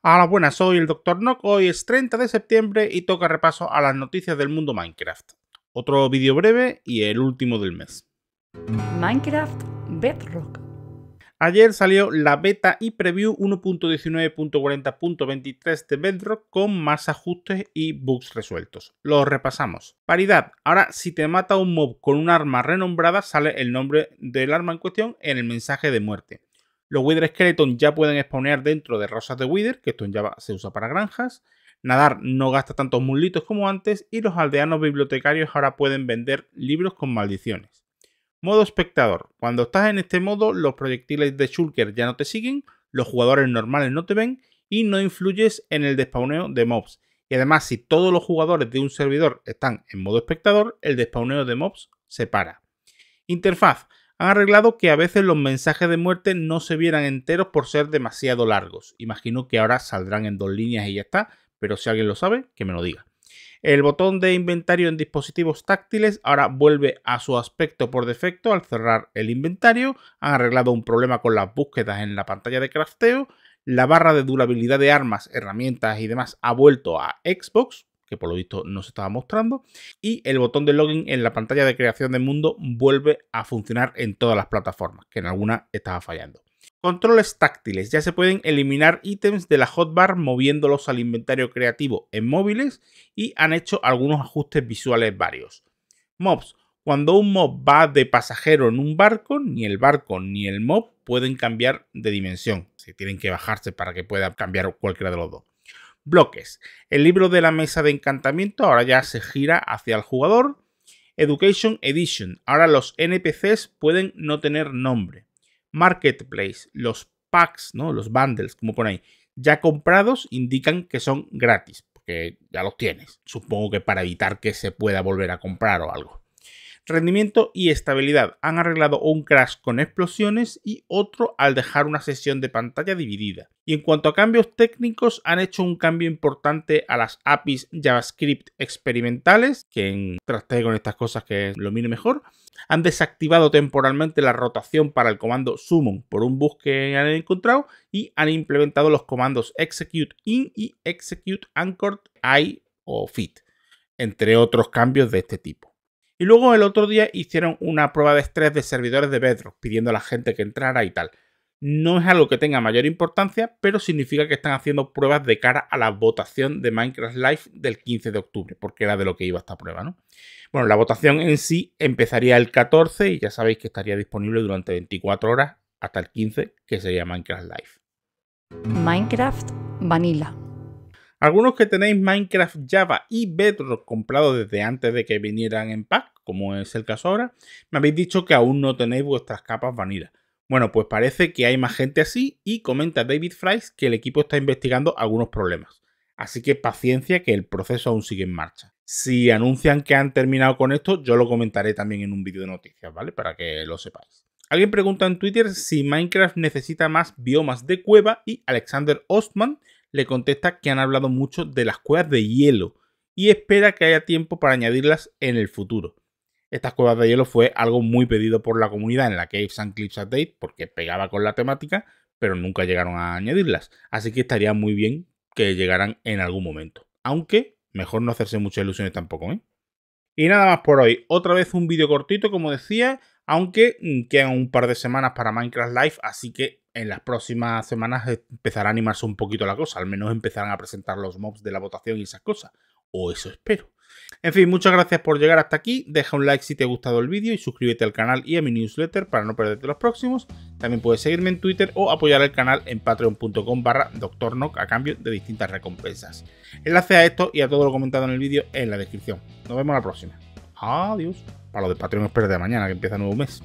Hola buenas, soy el Dr. Nock, hoy es 30 de septiembre y toca repaso a las noticias del mundo Minecraft. Otro vídeo breve y el último del mes. Minecraft Bedrock. Ayer salió la beta y preview 1.19.40.23 de Bedrock con más ajustes y bugs resueltos. Los repasamos. Paridad. Ahora si te mata un mob con un arma renombrada sale el nombre del arma en cuestión en el mensaje de muerte. Los Wither Skeleton ya pueden spawnear dentro de rosas de Wither, que esto en Java se usa para granjas. Nadar no gasta tantos mulitos como antes y los aldeanos bibliotecarios ahora pueden vender libros con maldiciones. Modo espectador. Cuando estás en este modo, los proyectiles de Shulker ya no te siguen, los jugadores normales no te ven y no influyes en el despauneo de mobs. Y además, si todos los jugadores de un servidor están en modo espectador, el despauneo de mobs se para. Interfaz han arreglado que a veces los mensajes de muerte no se vieran enteros por ser demasiado largos. Imagino que ahora saldrán en dos líneas y ya está, pero si alguien lo sabe, que me lo diga. El botón de inventario en dispositivos táctiles ahora vuelve a su aspecto por defecto al cerrar el inventario. Han arreglado un problema con las búsquedas en la pantalla de crafteo. La barra de durabilidad de armas, herramientas y demás ha vuelto a Xbox que por lo visto no se estaba mostrando. Y el botón de login en la pantalla de creación del mundo vuelve a funcionar en todas las plataformas, que en alguna estaba fallando. Controles táctiles. Ya se pueden eliminar ítems de la hotbar moviéndolos al inventario creativo en móviles y han hecho algunos ajustes visuales varios. Mobs. Cuando un mob va de pasajero en un barco, ni el barco ni el mob pueden cambiar de dimensión. Se tienen que bajarse para que pueda cambiar cualquiera de los dos bloques. El libro de la mesa de encantamiento ahora ya se gira hacia el jugador. Education Edition. Ahora los NPCs pueden no tener nombre. Marketplace. Los packs, ¿no? Los bundles, como por ahí. Ya comprados indican que son gratis. Porque ya los tienes. Supongo que para evitar que se pueda volver a comprar o algo rendimiento y estabilidad. Han arreglado un crash con explosiones y otro al dejar una sesión de pantalla dividida. Y en cuanto a cambios técnicos, han hecho un cambio importante a las APIs JavaScript experimentales, que traste con estas cosas que lo mire mejor. Han desactivado temporalmente la rotación para el comando summon por un bug que han encontrado y han implementado los comandos execute in y execute anchored i o fit, entre otros cambios de este tipo. Y luego el otro día hicieron una prueba de estrés de servidores de Bedrock, pidiendo a la gente que entrara y tal. No es algo que tenga mayor importancia, pero significa que están haciendo pruebas de cara a la votación de Minecraft Live del 15 de octubre, porque era de lo que iba esta prueba, ¿no? Bueno, la votación en sí empezaría el 14 y ya sabéis que estaría disponible durante 24 horas hasta el 15, que sería Minecraft Live. Minecraft Vanilla. Algunos que tenéis Minecraft Java y Bedrock comprados desde antes de que vinieran en pack, como es el caso ahora, me habéis dicho que aún no tenéis vuestras capas vanidas. Bueno, pues parece que hay más gente así y comenta David Fries que el equipo está investigando algunos problemas. Así que paciencia que el proceso aún sigue en marcha. Si anuncian que han terminado con esto, yo lo comentaré también en un vídeo de noticias, ¿vale? Para que lo sepáis. Alguien pregunta en Twitter si Minecraft necesita más biomas de cueva y Alexander Ostman le contesta que han hablado mucho de las cuevas de hielo y espera que haya tiempo para añadirlas en el futuro. Estas cuevas de hielo fue algo muy pedido por la comunidad en la Caves and Clips Update porque pegaba con la temática, pero nunca llegaron a añadirlas, así que estaría muy bien que llegaran en algún momento. Aunque mejor no hacerse muchas ilusiones tampoco, ¿eh? Y nada más por hoy. Otra vez un vídeo cortito, como decía, aunque mm, quedan un par de semanas para Minecraft Live, así que en las próximas semanas empezará a animarse un poquito la cosa, al menos empezarán a presentar los mobs de la votación y esas cosas, o eso espero. En fin, muchas gracias por llegar hasta aquí, deja un like si te ha gustado el vídeo y suscríbete al canal y a mi newsletter para no perderte los próximos. También puedes seguirme en Twitter o apoyar el canal en patreon.com barra a cambio de distintas recompensas. Enlace a esto y a todo lo comentado en el vídeo en la descripción. Nos vemos la próxima. Adiós. Para lo de Patreon espero de mañana que empieza nuevo mes.